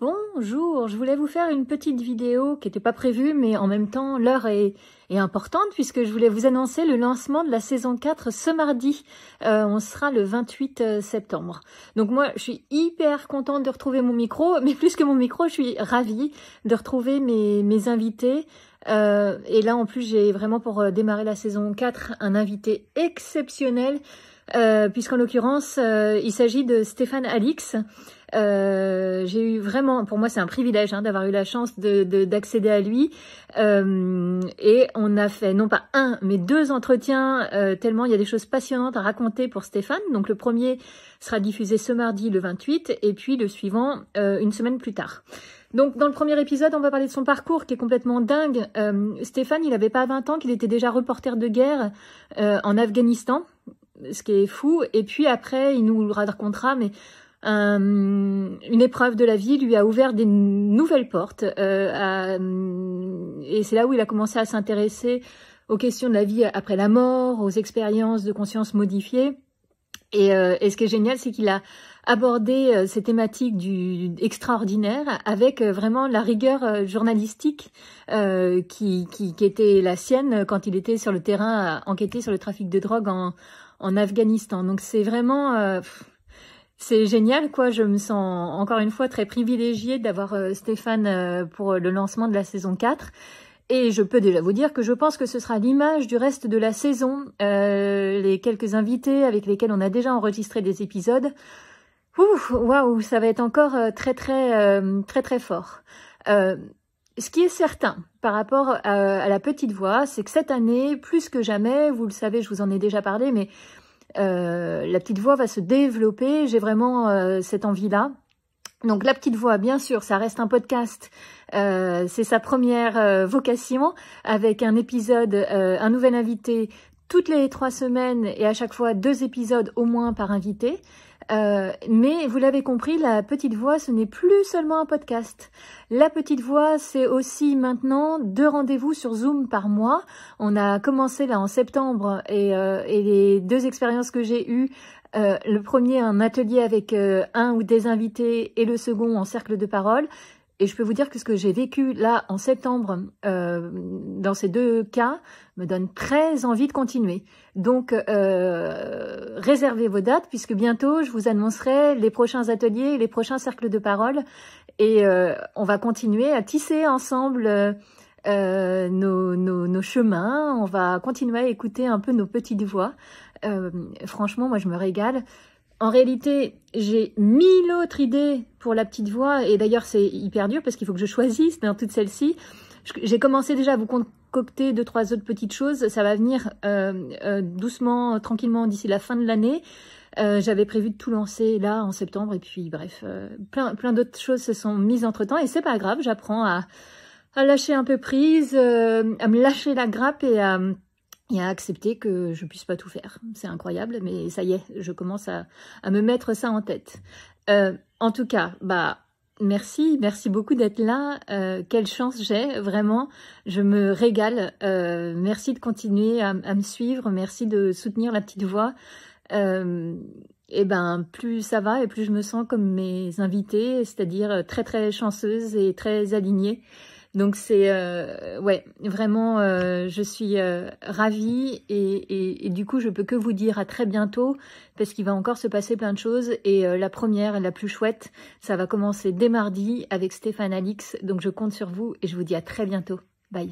Bonjour, je voulais vous faire une petite vidéo qui n'était pas prévue, mais en même temps, l'heure est, importante puisque je voulais vous annoncer le lancement de la saison 4 ce mardi. Euh, on sera le 28 euh, septembre. Donc moi, je suis hyper contente de retrouver mon micro, mais plus que mon micro, je suis ravie de retrouver mes, invités. Euh, et là, en plus, j'ai vraiment pour démarrer la saison 4 un invité exceptionnel, euh, puisqu'en l'occurrence, il s'agit de Stéphane Alix. Euh, j'ai eu vraiment, pour moi c'est un privilège hein, d'avoir eu la chance d'accéder de, d'accéder à lui. Euh, et on a fait non pas un, mais deux entretiens, euh, tellement il y a des choses passionnantes à raconter pour Stéphane. Donc le premier sera diffusé ce mardi le 28 et puis le suivant euh, une semaine plus tard. Donc dans le premier épisode, on va parler de son parcours qui est complètement dingue. Stéphane, il n'avait pas 20 ans qu'il était déjà reporter de guerre en Afghanistan, ce qui est fou. Et puis après, il nous racontera, mais une épreuve de la vie lui a ouvert des nouvelles portes. Euh, à, et c'est là où il a commencé à s'intéresser aux questions de la vie après la mort, aux expériences de conscience modifiées. Et, euh, et, ce qui est génial, c'est qu'il a abordé euh, ces thématiques du extraordinaire avec euh, vraiment la rigueur journalistique qui, qui, qui, était la sienne quand il était sur le terrain à enquêter sur le trafic de drogue en, en Afghanistan. Donc c'est vraiment c'est génial, quoi. Je me sens encore une fois très privilégiée d'avoir euh, Stéphane euh, pour euh, le lancement de la saison 4. Et je peux déjà vous dire que je pense que ce sera l'image du reste de la saison. les quelques invités avec lesquels on a déjà enregistré des épisodes. Ouh, waouh, ça va être encore très très très très, fort. ce qui est certain par rapport à la petite voix, c'est que cette année, plus que jamais, vous le savez, je vous en ai déjà parlé, mais euh, la petite voix va se développer. J'ai vraiment euh, cette envie-là. Donc la petite voix, bien sûr, ça reste un podcast. Euh, c'est sa première vocation avec un épisode, un nouvel invité toutes les trois semaines et à chaque fois deux épisodes au moins par invité. Euh, mais vous l'avez compris, La Petite Voix, ce n'est plus seulement un podcast. La Petite Voix, c'est aussi maintenant deux rendez-vous sur Zoom par mois. On a commencé là en septembre et, euh, les deux expériences que j'ai eues, euh, le premier un atelier avec un ou des invités et le second en cercle de parole, et je peux vous dire que ce que j'ai vécu là en septembre euh, dans ces deux cas me donne très envie de continuer. Donc euh, réservez vos dates puisque bientôt je vous annoncerai les prochains ateliers, les prochains cercles de parole et euh, on va continuer à tisser ensemble nos, chemins. On va continuer à écouter un peu nos petites voix. franchement, moi je me régale en réalité, j'ai mille autres idées pour la petite voix, et d'ailleurs c'est hyper dur parce qu'il faut que je choisisse dans toutes celles-ci. J'ai commencé déjà à vous concocter deux, trois autres petites choses. Ça va venir euh, euh, doucement, tranquillement d'ici la fin de l'année. Euh, j'avais prévu de tout lancer là en septembre, et puis bref, plein, plein d'autres choses se sont mises entre-temps, et c'est pas grave, j'apprends à lâcher un peu prise, à me lâcher la grappe et à et à accepter que je ne puisse pas tout faire. C'est incroyable, mais ça y est, je commence à, me mettre ça en tête. Euh, en tout cas, bah merci, merci beaucoup d'être là. Euh, quelle chance j'ai, vraiment. Je me régale. Euh, merci de continuer à, me suivre. Merci de soutenir la petite voix. et ben, plus ça va et plus je me sens comme mes invités, c'est-à-dire très très chanceuse et très alignée. Donc c'est euh, ouais vraiment euh, je suis euh, ravie et, et, et, du coup je peux que vous dire à très bientôt parce qu'il va encore se passer plein de choses et la première la plus chouette ça va commencer dès mardi avec Stéphane Alix donc je compte sur vous et je vous dis à très bientôt bye